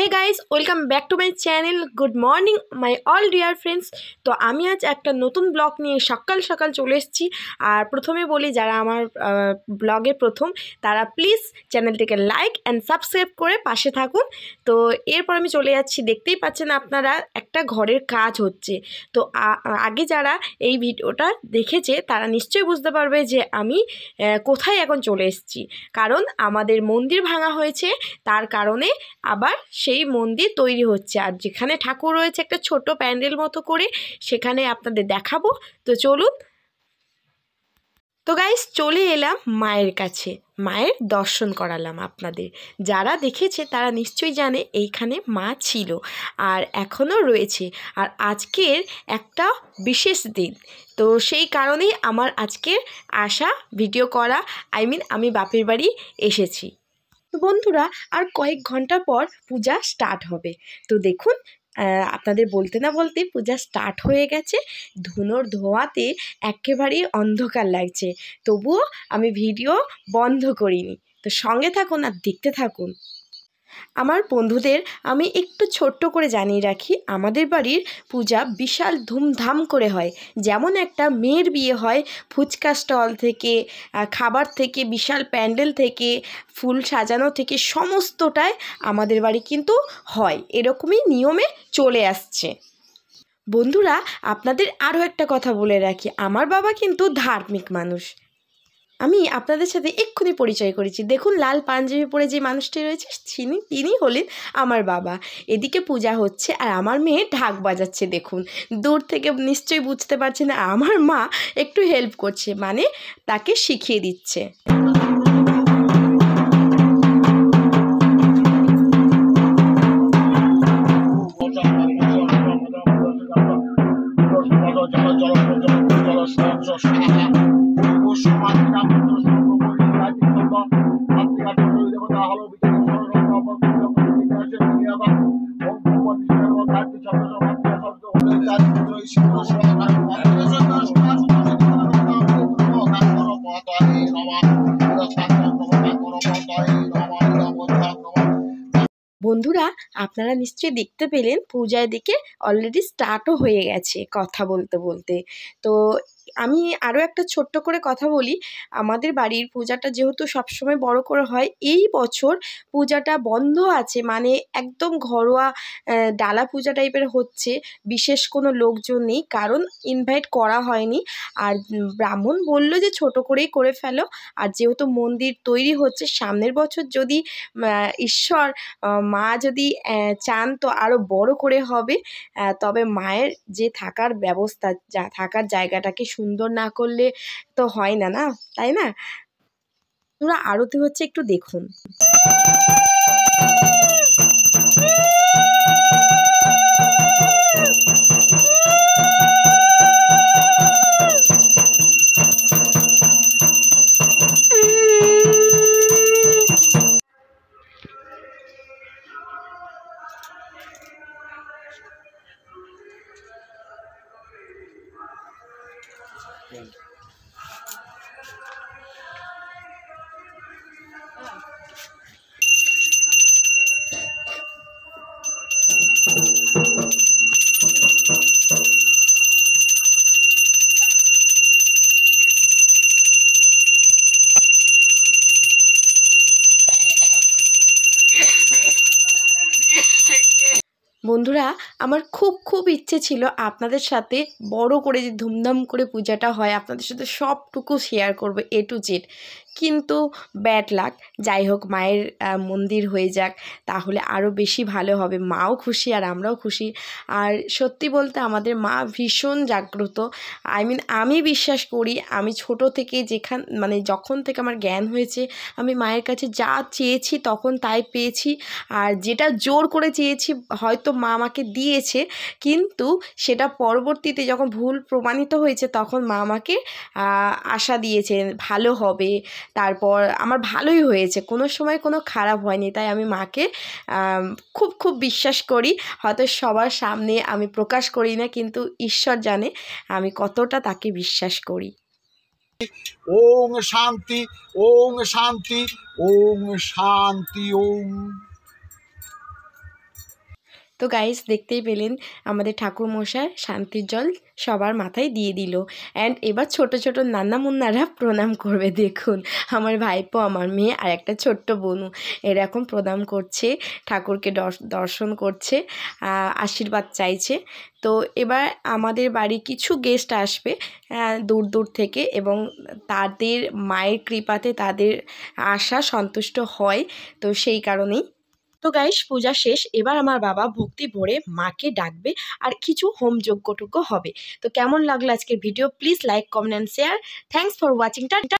Hey guys welcome back to my channel good morning my all dear friends তো আমি আজ একটা নতুন ব্লগ নিয়ে সকাল সকাল চলে এসেছি আর প্রথমে বলি যারা আমার ব্লগে প্রথম তারা প্লিজ চ্যানেলটিকে লাইক অ্যান্ড সাবস্ক্রাইব করে পাশে থাকুন তো এরপর আমি চলে যাচ্ছি দেখতেই পাচ্ছেন আপনারা একটা ঘরের কাজ হচ্ছে তো আগে যারা এই ভিডিওটা দেখেছে তারা নিশ্চয়ই বুঝতে পারবে যে আমি কোথায় এখন চলে এসেছি কারণ আমাদের মন্দির ভাঙা হয়েছে তার কারণে আবার সেই মন্দির তৈরি হচ্ছে আর যেখানে ঠাকুর রয়েছে একটা ছোট প্যান্ডেল মতো করে সেখানে আপনাদের দেখাবো তো চলুন তো গাইস চলে এলাম মায়ের কাছে মায়ের দর্শন করালাম আপনাদের যারা দেখেছে তারা নিশ্চয়ই জানে এইখানে মা ছিল আর এখনও রয়েছে আর আজকের একটা বিশেষ দিন তো সেই কারণেই আমার আজকের আশা ভিডিও করা আই মিন আমি বাপের বাড়ি এসেছি তো বন্ধুরা আর কয়েক ঘন্টা পর পূজা স্টার্ট হবে তো দেখুন আপনাদের বলতে না বলতে পূজা স্টার্ট হয়ে গেছে ধুনোর ধোয়াতে একেবারেই অন্ধকার লাগছে তবুও আমি ভিডিও বন্ধ করিনি তো সঙ্গে থাকুন আর দেখতে থাকুন আমার বন্ধুদের আমি একটু ছোট্ট করে জানিয়ে রাখি আমাদের বাড়ির পূজা বিশাল ধুমধাম করে হয় যেমন একটা মেয়ের বিয়ে হয় ফুচকা স্টল থেকে খাবার থেকে বিশাল প্যান্ডেল থেকে ফুল সাজানো থেকে সমস্তটাই আমাদের বাড়ি কিন্তু হয় এরকমই নিয়মে চলে আসছে বন্ধুরা আপনাদের আরও একটা কথা বলে রাখি আমার বাবা কিন্তু ধার্মিক মানুষ আমি আপনাদের সাথে এক্ষুনি পরিচয় করেছি দেখুন লাল পাঞ্জাবি পরে যে মানুষটি রয়েছে তিনি তিনি হলেন আমার বাবা এদিকে পূজা হচ্ছে আর আমার মেয়ে ঢাক বাজাচ্ছে দেখুন দূর থেকে নিশ্চয়ই বুঝতে পারছেন আমার মা একটু হেল্প করছে মানে তাকে শিখিয়ে দিচ্ছে Thank you. বন্ধুরা আপনারা নিশ্চয়ই দেখতে পেলেন পূজায় দিকে অলরেডি স্টার্টও হয়ে গেছে কথা বলতে বলতে তো আমি আরও একটা ছোট্ট করে কথা বলি আমাদের বাড়ির পূজাটা যেহেতু সবসময় বড় করে হয় এই বছর পূজাটা বন্ধ আছে মানে একদম ঘরোয়া ডালা পূজা টাইপের হচ্ছে বিশেষ কোনো লোকজন নেই কারণ ইনভাইট করা হয়নি আর ব্রাহ্মণ বলল যে ছোট করেই করে ফেলো আর যেহেতু মন্দির তৈরি হচ্ছে সামনের বছর যদি ঈশ্বর মা যদি চান তো আরও বড় করে হবে তবে মায়ের যে থাকার ব্যবস্থা যা থাকার জায়গাটাকে সুন্দর না করলে তো হয় না না তাই না ওরা আরতি হচ্ছে একটু দেখুন বন্ধুরা আমার খুব খুব ইচ্ছে ছিল আপনাদের সাথে বড় করে যে ধুমধাম করে পূজাটা হয় আপনাদের সাথে সবটুকু শেয়ার করব এ টু জেড কিন্তু ব্যাড লাক যাই হোক মায়ের মন্দির হয়ে যাক তাহলে আরও বেশি ভালো হবে মাও খুশি আর আমরাও খুশি আর সত্যি বলতে আমাদের মা ভীষণ জাগ্রত আই মিন আমি বিশ্বাস করি আমি ছোট থেকে যেখান মানে যখন থেকে আমার জ্ঞান হয়েছে আমি মায়ের কাছে যা চেয়েছি তখন তাই পেয়েছি আর যেটা জোর করে চেয়েছি হয়তো মা আমাকে দিয়েছে কিন্তু সেটা পরবর্তীতে যখন ভুল প্রমাণিত হয়েছে তখন মা আমাকে আশা দিয়েছেন ভালো হবে তারপর আমার ভালোই হয়েছে কোনো সময় কোনো খারাপ হয়নি তাই আমি মাকে খুব খুব বিশ্বাস করি হয়তো সবার সামনে আমি প্রকাশ করি না কিন্তু ঈশ্বর জানে আমি কতটা তাকে বিশ্বাস করি ওং শান্তি ওং শান্তি ওং শান্তি ওম তো গাইজ দেখতেই পেলেন আমাদের মশায় শান্তির জল সবার মাথায় দিয়ে দিল অ্যান্ড এবার ছোট ছোট নান্না মুন্নারা প্রণাম করবে দেখুন আমার ভাইপো আমার মেয়ে আর একটা ছোট্ট বনু এরকম প্রণাম করছে ঠাকুরকে দর্শন করছে আশীর্বাদ চাইছে তো এবার আমাদের বাড়ি কিছু গেস্ট আসবে দূর দূর থেকে এবং তাদের মায়ের কৃপাতে তাদের আশা সন্তুষ্ট হয় তো সেই কারণেই তো গাইস পূজা শেষ এবার আমার বাবা ভক্তি ভরে মাকে ডাকবে আর কিছু হোম যোগ্যটুকু হবে তো কেমন লাগলো আজকের video please like comment and share thanks for ওয়াচিংটা